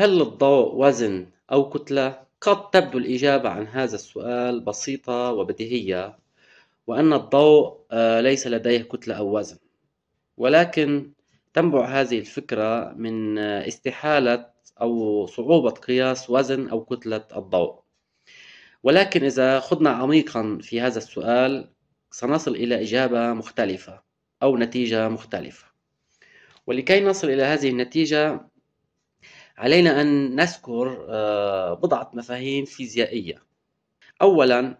هل الضوء وزن أو كتلة؟ قد تبدو الإجابة عن هذا السؤال بسيطة وبديهية وأن الضوء آه، ليس لديه كتلة أو وزن ولكن تنبع هذه الفكرة من آه، استحالة أو صعوبة قياس وزن أو كتلة الضوء ولكن إذا خضنا عميقا في هذا السؤال سنصل إلى إجابة مختلفة أو نتيجة مختلفة ولكي نصل إلى هذه النتيجة علينا أن نذكر آه، بضعة مفاهيم فيزيائية أولا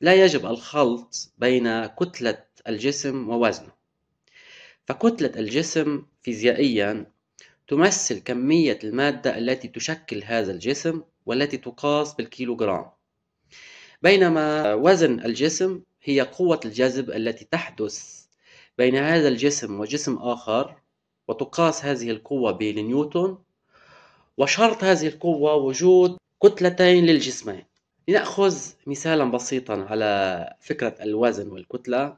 لا يجب الخلط بين كتلة الجسم ووزنه فكتلة الجسم فيزيائيا تمثل كمية المادة التي تشكل هذا الجسم والتي تقاس بالكيلوغرام بينما وزن الجسم هي قوة الجذب التي تحدث بين هذا الجسم وجسم آخر وتقاس هذه القوة بالنيوتن وشرط هذه القوة وجود كتلتين للجسمين لنأخذ مثالا بسيطا على فكرة الوزن والكتلة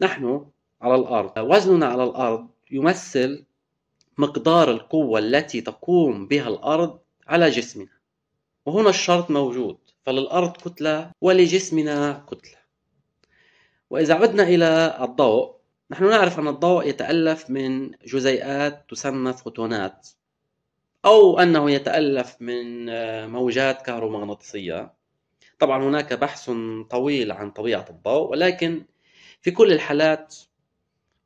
نحن على الأرض وزننا على الأرض يمثل مقدار القوة التي تقوم بها الأرض على جسمنا وهنا الشرط موجود فللأرض كتلة ولجسمنا كتلة وإذا عدنا إلى الضوء نحن نعرف أن الضوء يتألف من جزيئات تسمى فوتونات أو أنه يتألف من آه، موجات كهرومغناطيسية طبعا هناك بحث طويل عن طبيعة الضوء ولكن في كل الحالات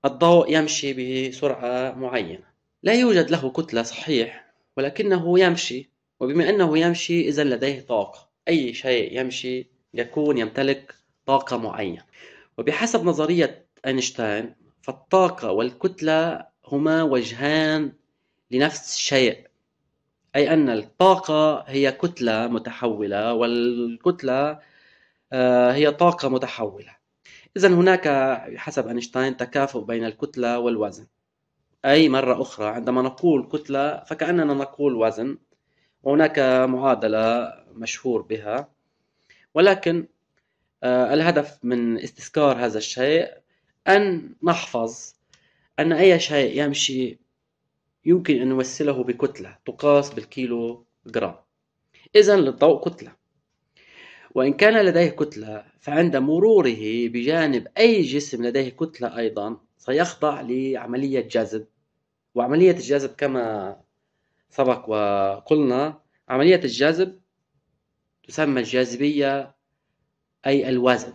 الضوء يمشي بسرعة معينة لا يوجد له كتلة صحيح ولكنه يمشي وبما أنه يمشي إذا لديه طاقة أي شيء يمشي يكون يمتلك طاقة معينة وبحسب نظرية أينشتاين فالطاقة والكتلة هما وجهان لنفس الشيء أي أن الطاقة هي كتلة متحولة والكتلة آه، هي طاقة متحولة إذا هناك حسب أينشتاين تكافؤ بين الكتلة والوزن أي مرة أخرى عندما نقول كتلة فكأننا نقول وزن وهناك معادلة مشهور بها ولكن آه، الهدف من استذكار هذا الشيء أن نحفظ أن أي شيء يمشي يمكن أن نمثله بكتلة تقاس بالكيلو جرام إذا للضوء كتلة وإن كان لديه كتلة فعند مروره بجانب أي جسم لديه كتلة أيضا سيخضع لعملية جذب وعملية الجذب كما سبق وقلنا عملية الجذب تسمى الجاذبية أي الوزن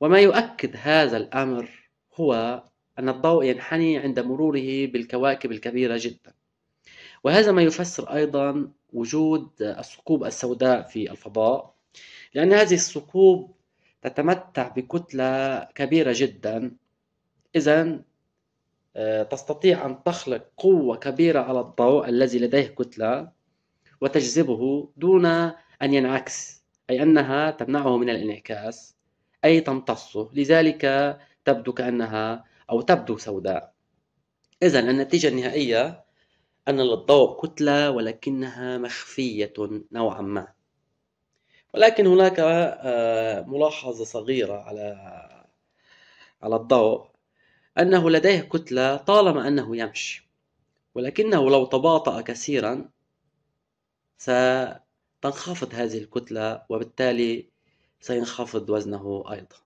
وما يؤكد هذا الأمر هو أن الضوء ينحني عند مروره بالكواكب الكبيرة جدا وهذا ما يفسر أيضا وجود الثقوب السوداء في الفضاء لأن هذه الثقوب تتمتع بكتلة كبيرة جدا إذا آه، تستطيع أن تخلق قوة كبيرة على الضوء الذي لديه كتلة وتجذبه دون أن ينعكس أي أنها تمنعه من الانعكاس أي تمتصه لذلك تبدو كأنها أو تبدو سوداء إذا النتيجة النهائية أن للضوء كتلة ولكنها مخفية نوعا ما ولكن هناك آه، ملاحظة صغيرة على على الضوء أنه لديه كتلة طالما أنه يمشي ولكنه لو تباطأ كثيرا ستنخفض هذه الكتلة وبالتالي سينخفض وزنه أيضا